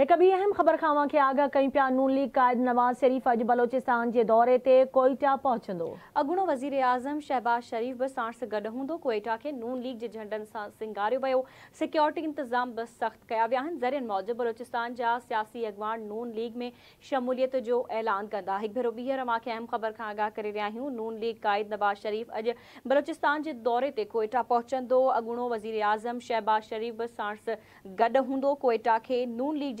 एक बी अहम खबर खावा के आगा कई पिया नून लीग कायद नवाज शरीफ अज बलोचिस्तान के दौरे से कोयटा पहुंचो अगुणो वजीर आज़म शहबाज शरीफ भी साण से गड हों कोयटा के नून लीग के झंडन से सिंगारो वो सिक्योरिटी इंतजाम भी सख्त क्या वह ज़रियन मौजूद बलोचिस्तान जहासी अगवान नून लीग में शमूलियत जो ऐलान कह एक भेरों बीहर मां अहम खबर का आगाह कर रहा हूँ नून लीग कायद नवाज शरीफ अज बलोचिस्तान के दौरे से कोयटा पहुंचो अगुणो वजीर आज़म शहबाज शरीफ भी साण से गड हों कोयटा के नून लीग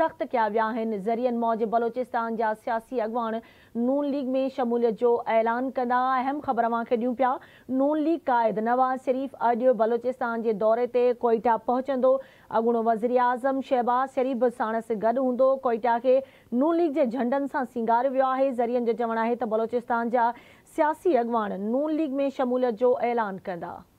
सख़्तु कया विया आहिनि ज़रियनि मौज बलोचिस्तान जा सियासी अॻुवाण नून लीग में शमूलियत जो ऐलान कंदा अहम ख़बर अव्हांखे ॾियूं पिया नून लीग क़ाइद नवाज़ शरीफ़ अॼु बलोचिस्तान जे दौरे ते कोइटा पहुचंदो अॻूणो वज़ीराज़म शहबाज़ शरीफ़ साणसि गॾु हूंदो कोइटा खे नून लीग जे झंडनि सां सिंगारियो वियो आहे ज़रीन जो चवणु आहे त बलोचिस्तान जा सियासी अॻुवाण नून लीग में शमूलियत जो ऐलान कंदा